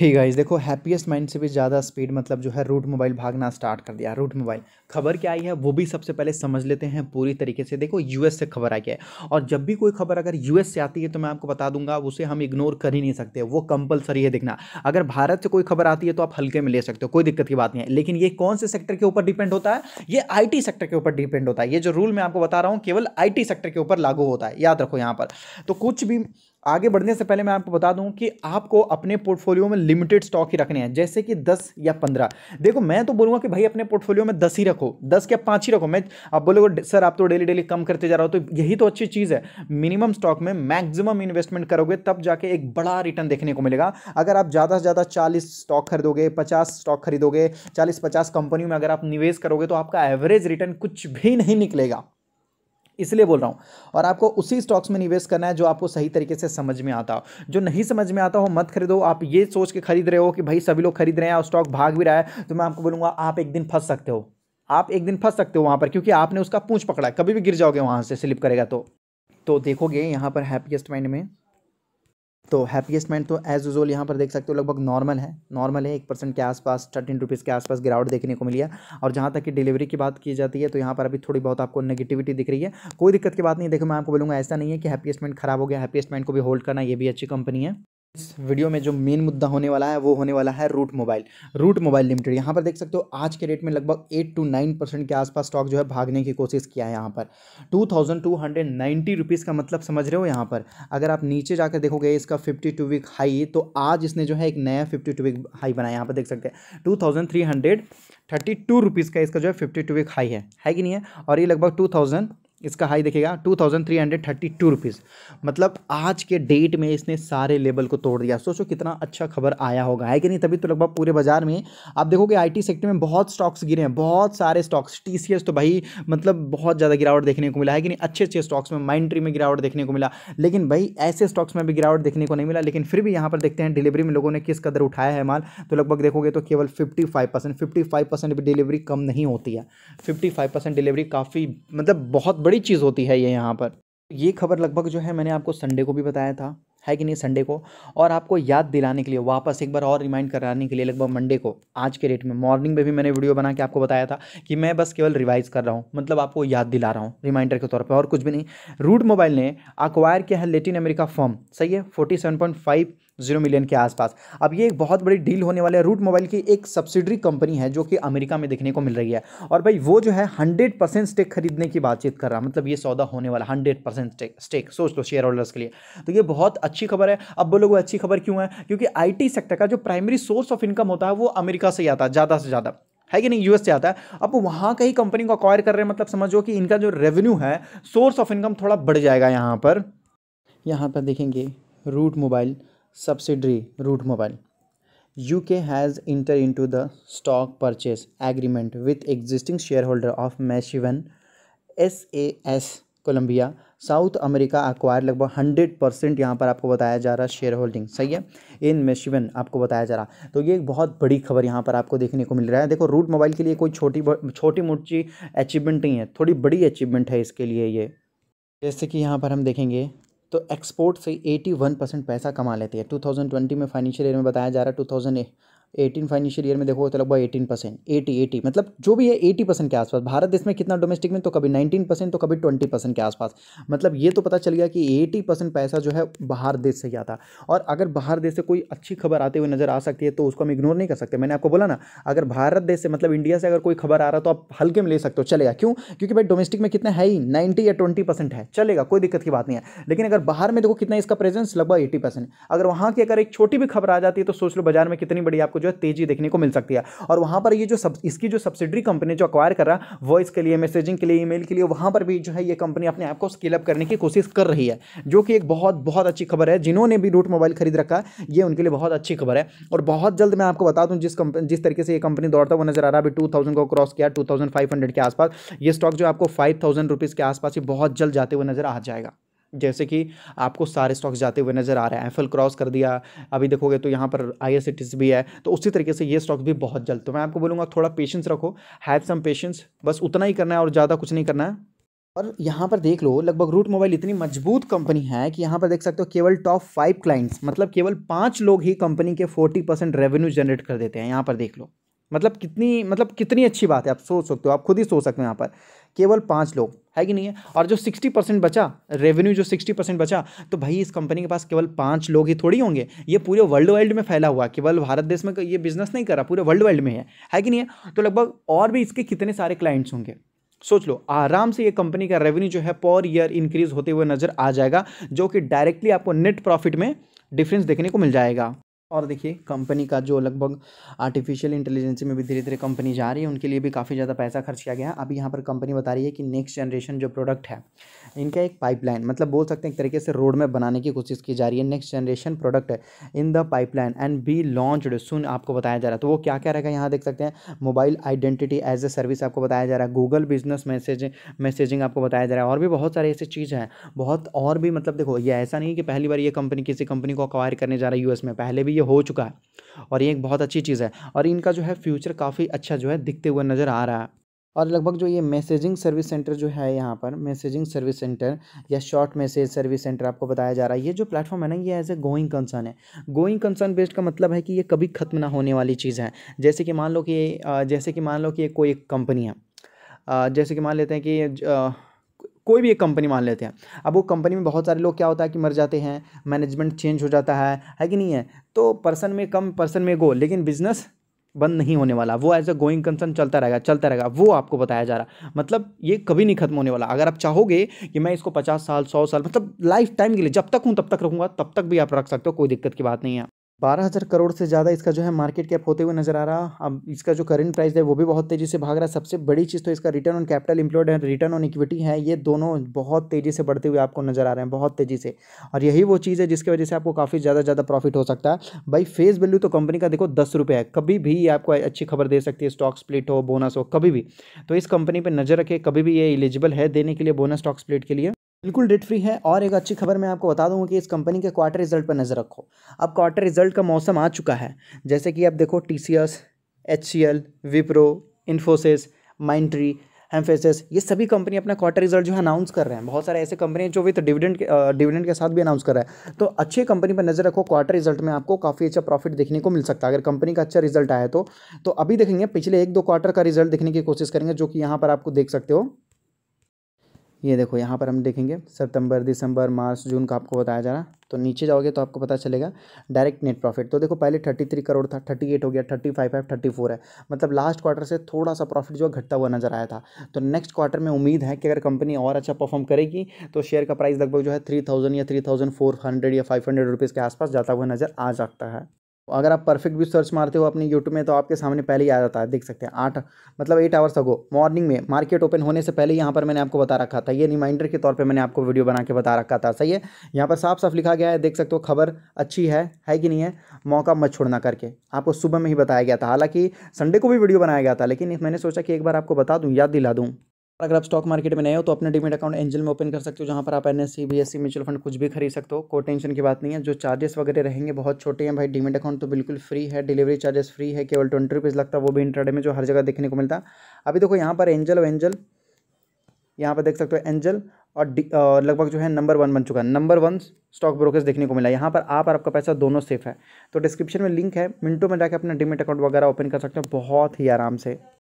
ही guys देखो happiest mind से भी ज़्यादा स्पीड मतलब जो है रूट मोबाइल भागना स्टार्ट कर दिया रूट मोबाइल खबर क्या आई है वो भी सबसे पहले समझ लेते हैं पूरी तरीके से देखो यूएस से खबर आई है और जब भी कोई खबर अगर यूएस से आती है तो मैं आपको बता दूंगा उसे हम इग्नोर कर ही नहीं सकते वो कंपलसरी है देखना अगर भारत से कोई खबर आती है तो आप हल्के में ले सकते हो कोई दिक्कत की बात नहीं है लेकिन ये कौन से सेक्टर के ऊपर डिपेंड होता है ये आई सेक्टर के ऊपर डिपेंड होता है ये जो रूल मैं आपको बता रहा हूँ केवल आई सेक्टर के ऊपर लागू होता है याद रखो यहाँ पर तो कुछ भी आगे बढ़ने से पहले मैं आपको बता दूं कि आपको अपने पोर्टफोलियो में लिमिटेड स्टॉक ही रखने हैं जैसे कि 10 या 15 देखो मैं तो बोलूंगा कि भाई अपने पोर्टफोलियो में 10 ही रखो 10 या 5 ही रखो मैं आप बोलोगे सर आप तो डेली डेली कम करते जा रहे हो तो यही तो अच्छी चीज़ है मिनिमम स्टॉक में मैक्सिमम इन्वेस्टमेंट करोगे तब जाके एक बड़ा रिटर्न देखने को मिलेगा अगर आप ज़्यादा से ज़्यादा चालीस स्टॉक खरीदोगे पचास स्टॉक खरीदोगे चालीस पचास कंपनी में अगर आप निवेश करोगे तो आपका एवरेज रिटर्न कुछ भी नहीं निकलेगा इसलिए बोल रहा हूँ और आपको उसी स्टॉक्स में निवेश करना है जो आपको सही तरीके से समझ में आता हो जो नहीं समझ में आता हो मत खरीदो आप ये सोच के खरीद रहे हो कि भाई सभी लोग खरीद रहे हैं और स्टॉक भाग भी रहा है तो मैं आपको बोलूँगा आप एक दिन फंस सकते हो आप एक दिन फंस सकते हो वहाँ पर क्योंकि आपने उसका पूंछ पकड़ा कभी भी गिर जाओगे वहाँ से स्लिप करेगा तो तो देखोगे यहाँ पर हैप्पीएस्ट माइंड में तो हैप्पीएस्ट माइंड तो एज यूजल यहाँ पर देख सकते हो लगभग नॉर्मल है नॉर्मल है एक परसेंट के आसपास थर्टीन रुपीज़ के आसपास गिरावट देखने को मिली है और जहाँ तक कि डिलीवरी की बात की जाती है तो यहाँ पर अभी थोड़ी बहुत आपको नेगेटिविटी दिख रही है कोई दिक्कत की बात नहीं देखो मैं आपको बोलूँगा ऐसा नहीं है कि हैप्पीएस्ट माइंड खराब हो गया हैप्पीएस्ट माइंड को भी होल्ड करना ये भी अच्छी कंपनी है इस वीडियो में जो मेन मुद्दा होने वाला है वो होने वाला है Route Mobile Route Mobile Limited यहाँ पर देख सकते हो आज के रेट में लगभग एट टू नाइन परसेंट के आसपास स्टॉक जो है भागने की कोशिश किया है यहाँ पर two thousand two hundred ninety rupees का मतलब समझ रहे हो यहाँ पर अगर आप नीचे जाकर देखोगे इसका फिफ्टी टू वीक हाई तो आज इसने जो है एक नया फिफ्टी टू वीक हाई बनाया यहाँ पर देख सकते हैं two thousand three hundred thirty two rupees का इसका जो है फिफ्टी टू वीक हाई है है कि नहीं है और ये लगभग टू थाउजेंड इसका हाई देखेगा two thousand three hundred thirty two rupees मतलब आज के डेट में इसने सारे लेवल को तोड़ दिया सोचो कितना अच्छा खबर आया होगा है कि नहीं तभी तो लगभग पूरे बाजार में आप देखोगे आईटी सेक्टर में बहुत स्टॉक्स गिरे हैं बहुत सारे स्टॉक्स टीसीएस तो भाई मतलब बहुत ज़्यादा गिरावट देखने को मिला है कि नहीं अच्छे अच्छे स्टॉक्स में माइंड में गिरावट देखने को मिला लेकिन भाई ऐसे स्टॉक्स में भी गिरावट देखने को नहीं मिला लेकिन फिर भी यहाँ पर देखते हैं डिलीवरी में लोगों ने किस कदर उठाया है माल तो लगभग देखोगे तो केवल fifty five percent fifty five percent भी डिलीवरी कम नहीं होती है फिफ्टी फाइव परसेंट डिलीवरी काफ़ी मतलब बहुत बड़ी चीज़ होती है ये यहाँ पर ये खबर लगभग जो है मैंने आपको संडे को भी बताया था है कि नहीं संडे को और आपको याद दिलाने के लिए वापस एक बार और रिमाइंड कराने के लिए लगभग मंडे को आज के डेट में मॉर्निंग में भी मैंने वीडियो बना के आपको बताया था कि मैं बस केवल रिवाइज़ कर रहा हूँ मतलब आपको याद दिला रहा हूँ रिमाइंडर के तौर पर और कुछ भी नहीं रूट मोबाइल ने अक्वायर किया है लेटिन अमेरिका फॉर्म सही है forty seven point five zero million के आसपास अब ये एक बहुत बड़ी डील होने वाले रूट मोबाइल की एक सब्सिडरी कंपनी है जो कि अमेरिका में देखने को मिल रही है और भाई वो जो है हंड्रेड परसेंट स्टेक खरीदने की बातचीत कर रहा है मतलब ये सौदा होने वाला हंड्रेड परसेंट स्टेक सोच लो शेयर होल्डर्स के लिए तो ये बहुत अच्छी खबर है अब बोलोगे अच्छी खबर क्यों है क्योंकि आई सेक्टर का जो प्राइमरी सोर्स ऑफ इनकम होता है वो अमेरिका से ही आता है ज़्यादा से ज़्यादा है कि नहीं यूएस से आता है अब वहाँ कहीं कंपनी को अक्वायर कर रहे हैं मतलब समझो कि इनका जो रेवेन्यू है सोर्स ऑफ इनकम थोड़ा बढ़ जाएगा यहाँ पर यहाँ पर देखेंगे Route Mobile subsidiary root mobile UK has entered into the stock purchase agreement with existing shareholder of Massivan SAS Colombia South America acquire लगभग हंड्रेड परसेंट यहाँ पर आपको बताया जा रहा है शेयर होल्डिंग सही है इन मेशिवन आपको बताया जा रहा तो ये एक बहुत बड़ी खबर यहाँ पर आपको देखने को मिल रहा है देखो रूट मोबाइल के लिए कोई छोटी छोटी मोटी अचीवमेंट नहीं है थोड़ी बड़ी अचीवमेंट है इसके लिए ये जैसे कि यहाँ पर हम देखेंगे तो एक्सपोर्ट से 81 परसेंट पैसा कमा लेती है 2020 में फाइनेंशियल ईयर में बताया जा रहा है two thousand eighteen financial year में देखो तो लगभग एटीन परसेंट एटी एटी मतलब जो भी है एटी परसेंट के आसपास भारत देश में कितना डोमेस्टिक में तो कभी नाइनटीन परसेंट तो कभी ट्वेंटी परसेंट के आसपास मतलब ये तो पता चल गया कि एटी परसेंट पैसा जो है बाहर देश से ही आता और अगर बाहर देश से कोई अच्छी खबर आते हुए नज़र आ सकती है तो उसको हम इग्नोर नहीं कर सकते मैंने आपको बोला ना अगर भारत देश से मतलब इंडिया से अगर कोई खबर आ रहा तो आप हल्के में ले सकते हो चलेगा क्यों क्योंकि भाई डोमेस्टिक में कितना है ही नाइन्टी या ट्वेंटी परसेंट है चलेगा कोई दिक्कत की बात नहीं है लेकिन अगर बाहर में देखो कितना इसका प्रेजेंस लगभग एटी परसेंट अगर वहाँ की अगर एक छोटी भी खबर आ जाती है तो सोच लो बाजार में कितनी बड़ी आपको आपको जो है तेजी देखने को मिल सकती है और वहां पर ये जो सब इसकी जो सब्सिडी कंपनी जो अक्वायर कर रहा है वॉइस के लिए मैसेजिंग के लिए ईमेल के लिए वहां पर भी जो है ये कंपनी अपने आप को स्केलअप करने की कोशिश कर रही है जो कि एक बहुत बहुत अच्छी खबर है जिन्होंने भी रूट मोबाइल खरीद रखा है ये उनके लिए बहुत अच्छी खबर है और बहुत जल्द मैं आपको बता दूँ जिस कंपनी जिस तरीके से ये कंपनी दौड़ता हुआ नजर आ रहा है अभी टू को क्रॉस किया टू थाउजेंड फाइव हंड्रेड के आसपास ये स्टॉक जो आपको फाइव थाउजेंड रुपीज़ के आसपास ही बहुत जल्द जाते हुए नजर आ जाएगा जैसे कि आपको सारे स्टॉक्स जाते हुए नज़र आ रहे हैं एफ क्रॉस कर दिया अभी देखोगे तो यहाँ पर आई भी है तो उसी तरीके से ये स्टॉक्स भी बहुत जल्द तो मैं आपको बोलूँगा थोड़ा पेशेंस रखो हैव सम पेशेंस बस उतना ही करना है और ज़्यादा कुछ नहीं करना है और यहाँ पर देख लो लगभग रूट मोबाइल इतनी मजबूत कंपनी है कि यहाँ पर देख सकते हो केवल टॉप फाइव क्लाइंट्स मतलब केवल पाँच लोग ही कंपनी के फोर्टी परसेंट रेवेन्यू जनरेट कर देते हैं यहाँ पर देख लो मतलब कितनी मतलब कितनी अच्छी बात है आप सोच सकते हो आप खुद ही सोच सकते हो यहाँ पर केवल पाँच लोग है कि नहीं है और जो सिक्सटी परसेंट बचा रेवेन्यू जो सिक्सटी परसेंट बचा तो भाई इस कंपनी के पास केवल पाँच लोग ही थोड़ी होंगे ये पूरे वर्ल्ड वाइड में फैला हुआ केवल भारत देश में ये बिजनेस नहीं कर रहा पूरे वर्ल्ड वाइड में है है कि नहीं है तो लगभग और भी इसके कितने सारे क्लाइंट्स होंगे सोच लो आराम से ये कंपनी का रेवेन्यू जो है पर ईयर इंक्रीज होते हुए नज़र आ जाएगा जो कि डायरेक्टली आपको नेट प्रॉफिट में डिफरेंस देखने को मिल जाएगा और देखिए कंपनी का जो लगभग आर्टिफिशियल इंटेलिजेंसी में भी धीरे धीरे कंपनी जा रही है उनके लिए भी काफ़ी ज़्यादा पैसा खर्च किया गया है अभी यहाँ पर कंपनी बता रही है कि नेक्स्ट जनरेशन जो प्रोडक्ट है इनका एक पाइपलाइन मतलब बोल सकते हैं एक तरीके से रोड में बनाने की कोशिश की जा रही है नेक्स्ट जनरेशन प्रोडक्ट है in the pipeline and be launched soon आपको बताया जा रहा है तो वो क्या क्या रहेगा यहाँ देख सकते हैं mobile identity as a service आपको बताया जा रहा है गूगल बिजनेस मैसेज मैसेजिंग आपको बताया जा रहा है और भी बहुत सारे ऐसी चीज़ हैं बहुत और भी मतलब देखो ये ऐसा नहीं कि पहली बार ये कंपनी किसी कंपनी को अक्वायर करने जा रहा है यूएस में पहले भी ये हो चुका है और ये एक बहुत अच्छी चीज़ है और इनका जो है फ्यूचर काफ़ी अच्छा जो है दिखते हुए नज़र आ रहा है और लगभग जो ये मैसेजिंग सर्विस सेंटर जो है यहाँ पर मैसेजिंग सर्विस सेंटर या शॉर्ट मैसेज सर्विस सेंटर आपको बताया जा रहा है ये जो प्लेटफॉर्म है ना ये एज ए गोइंग कंसर्न है गोइंग कंसर्न बेस्ड का मतलब है कि ये कभी ख़त्म ना होने वाली चीज़ है जैसे कि मान लो कि जैसे कि मान लो कि कोई एक कंपनी है जैसे कि मान लेते हैं कि कोई भी एक कंपनी मान लेते हैं अब वो कंपनी में बहुत सारे लोग क्या होता है कि मर जाते हैं मैनेजमेंट चेंज हो जाता है है कि नहीं है तो पर्सन में कम पर्सन में गो लेकिन बिजनेस बंद नहीं होने वाला वो एज अ गोइंग कंसर्न चलता रहेगा चलता रहेगा वो आपको बताया जा रहा मतलब ये कभी नहीं खत्म होने वाला अगर आप चाहोगे कि मैं इसको पचास साल सौ साल मतलब लाइफ टाइम के लिए जब तक हूँ तब तक रखूँगा तब तक भी आप रख सकते हो कोई दिक्कत की बात नहीं है बारह हज़ार करोड़ से ज़्यादा इसका जो है मार्केट कैप होते हुए नजर आ रहा अब इसका जो करंट प्राइस है वो भी बहुत तेज़ी से भाग रहा है सबसे बड़ी चीज़ तो इसका रिटर्न ऑन कैपिटल इंप्लॉयड है रिटर्न ऑन इक्विटी है ये दोनों बहुत तेज़ी से बढ़ते हुए आपको नजर आ रहे हैं बहुत तेज़ी से और यही वो चीज़ है जिसकी वजह से आपको काफ़ी ज़्यादा ज़्यादा प्रॉफिट हो सकता है भाई फेस वैल्यू तो कंपनी का देखो दस रुपये है कभी भी आपको अच्छी खबर दे सकती है स्टॉक स्प्लिट हो बोनस हो कभी भी तो इस कंपनी पर नज़र रखे कभी भी ये एलिजिबल है देने के लिए बोनस स्टॉक स्प्लिट के लिए बिल्कुल डेट फ्री है और एक अच्छी खबर मैं आपको बता दूंगा कि इस कंपनी के क्वार्टर रिजल्ट पर नज़र रखो अब क्वार्टर रिजल्ट का मौसम आ चुका है जैसे कि आप देखो T C S H C L Wipro Infosys Mindtree Mphasis ये सभी कंपनी अपना क्वार्टर रिजल्ट जो है अनाउंस कर रहे हैं बहुत सारे ऐसे कंपनी हैं जो विथ डिविडेंड के डिविडेंड के साथ भी अनाउंस कर रहा है तो अच्छी कंपनी पर नज़र रखो क्वार्टर रिजल्ट में आपको काफ़ी अच्छा प्रॉफिट देखने को मिल सकता है अगर कंपनी का अच्छा रिजल्ट आया तो, तो अभी देखेंगे पिछले एक दो क्वार्टर का रिजल्ट देखने की कोशिश करेंगे जो कि यहाँ पर आपको देख सकते हो ये देखो यहाँ पर हम देखेंगे सितंबर दिसंबर मार्च जून का आपको बताया जा रहा तो नीचे जाओगे तो आपको पता चलेगा डायरेक्ट नेट प्रॉफिट तो देखो पहले थर्टी थ्री करोड़ था थर्टी एट हो गया थर्टी फाइव है थर्टी फोर है मतलब लास्ट क्वार्टर से थोड़ा सा प्रॉफिट जो घटता हुआ नजर आया था तो नेक्स्ट क्वार्टर में उम्मीद है कि अगर कंपनी और अच्छा परफॉर्म करेगी तो शेयर का प्राइस लगभग जो है थ्री थाउजेंड या थ्री थाउजेंड फोर हंड्रेड या फाइव हंड्रेड रुपीज़ के आसपास जाता हुआ नज़र आ सकता है तो अगर आप परफेक्ट भी सर्च मारते हो अपने यूट्यूब में तो आपके सामने पहले ही आ जाता है देख सकते हैं आठ मतलब एट आवर्स अगो मॉर्निंग में मार्केट ओपन होने से पहले यहाँ पर मैंने आपको बता रखा था ये रिमाइंडर के तौर पर मैंने आपको वीडियो बना के बता रखा था सही है यहाँ पर साफ साफ लिखा गया है देख सकते हो खबर अच्छी है है कि नहीं है मौका मत छोड़ना करके आपको सुबह में ही बताया गया था हालाँकि संडे को भी वीडियो बनाया गया था लेकिन मैंने सोचा कि एक बार आपको बता दूँ याद दिला दूँ और अगर आप स्टॉक मार्केट में नए हो तो अपना डिमिट अकाउंट एंजल में ओपन कर सकते हो जहाँ पर आप N S C B S C mutual fund कुछ भी खरीद सकते हो कोई टेंशन की बात नहीं है जो चार्जेस वगैरह रहेंगे बहुत छोटे हैं भाई डिमिट अकाउंट तो बिल्कुल फ्री है डिलीवरी चार्जेस फ्री है केवल ट्वेंटी रुपीज़ लगता है वो भी इंटरडे में जो हर जगह देखने को मिलता अभी देखो यहाँ पर एंजल एंजल यहाँ पर देख सकते हो एंजल और लगभग जो है नंबर वन बन चुका है नंबर वन स्टॉक ब्रोकर्स देखने को मिला यहाँ पर आप और आपका पैसा दोनों सेफ है तो डिस्क्रिप्शन में लिंक है मिनटों में जाकर अपना डीमेट अकाउंट वगैरह ओपन कर सकते हो बहुत ही आराम से